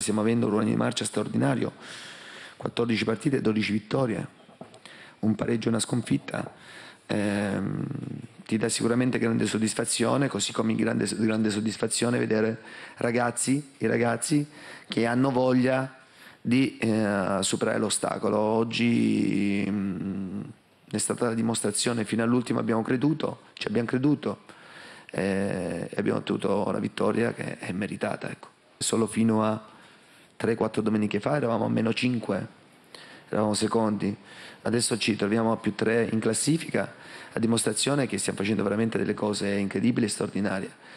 Stiamo avendo un ruolo di marcia straordinario, 14 partite, 12 vittorie, un pareggio e una sconfitta. Eh, ti dà sicuramente grande soddisfazione, così come grande, grande soddisfazione vedere ragazzi, i ragazzi che hanno voglia di eh, superare l'ostacolo. Oggi mh, mm, è stata la dimostrazione, fino all'ultimo abbiamo creduto, ci abbiamo creduto eh, e abbiamo ottenuto la vittoria che è meritata. Ecco. Solo fino a 3-4 domeniche fa eravamo a meno 5, eravamo secondi, adesso ci troviamo a più 3 in classifica, a dimostrazione che stiamo facendo veramente delle cose incredibili e straordinarie.